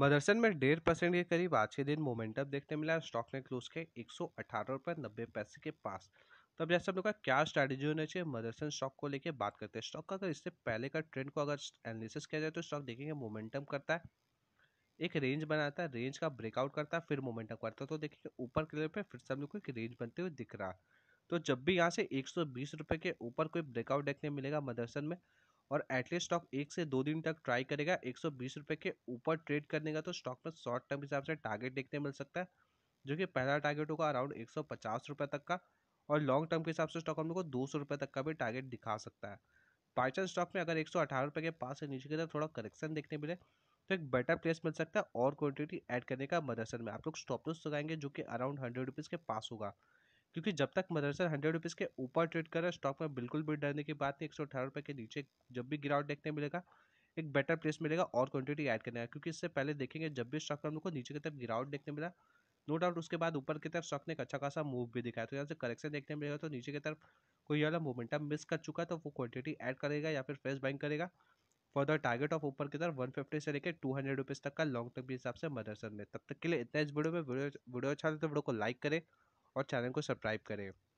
मदरसन में डेढ़ परसेंट के करीब आज के दिन मोमेंटम देखने मिला स्टॉक ने क्लोज के एक सौ अठारह रुपये नब्बे पैसे के पास तब तो जैसे हम लोग का क्या स्ट्रैटेजी होना चाहिए मदरसन स्टॉक को लेके बात करते हैं स्टॉक का अगर इससे पहले का ट्रेंड को अगर एनालिसिस किया जाए तो स्टॉक देखेंगे मोमेंटम करता है एक रेंज बनाता है रेंज का ब्रेकआउट करता है फिर मोमेंटम करता है तो देखिए ऊपर के लेवल पे फिर से हम लोग को एक रेंज बनते हुए दिख रहा तो जब भी यहाँ से एक सौ के ऊपर कोई ब्रेकआउट देखने मिलेगा मदरसन में और एटलीस्ट आप एक से दो दिन तक ट्राई करेगा एक सौ बीस रुपये के ऊपर ट्रेड करने का तो स्टॉक में शॉर्ट टर्म हिसाब से टारगेट देखने मिल सकता है जो कि पहला टारगेट होगा अराउंड एक सौ पचास रुपये तक का और लॉन्ग टर्म के हिसाब से स्टॉक हम लोग को दो सौ रुपये तक का भी टारगेट दिखा सकता है बाई चांस स्टॉक में अगर एक सौ अठारह रुपये के पास से नीचे की तरफ थोड़ा करेक्शन देखने मिले तो एक बेटर प्लेस मिल सकता है और क्वान्टिटी ऐड करने का मदरसन में आप लोग स्टॉप लॉस लगाएंगे जो कि अराउंड हंड्रेड रुपीज़ के पास होगा क्योंकि जब तक मदरसा हंड्रेड रुपीज़ के ऊपर ट्रेड कर रहा है स्टॉक में बिल्कुल भी डरने की बात नहीं एक सौ अठारह रुपये के नीचे जब भी गिरावट देखने मिलेगा एक बेटर प्लेस मिलेगा और क्वांटिटी ऐड करने का क्योंकि इससे पहले देखेंगे जब भी स्टॉक हम लोग को नीचे की तरफ गिरावट देखने मिला नो डाउट उसके बाद ऊपर की तरफ स्टॉक ने एक अच्छा खासा मूव भी दिखाया तो यहाँ से करेक्शन देखने मिलेगा तो नीचे की तरफ कोई वाला मोमेंटम मिस कर चुका तो वो क्वांटिटी ऐड करेगा या फिर फेस बाइंग करेगा फॉर द टारगेट ऑफ ऊपर की तरफ फिफ्टी से लेकर टू हंड्रेड रुपीज़ तक का लॉन्ग टर्म के हिसाब से मदरसर में तब तक के लिए इतना इस वीडियो में वीडियो अच्छा लगे तो वीडियो को लाइक करें और चैनल को सब्सक्राइब करें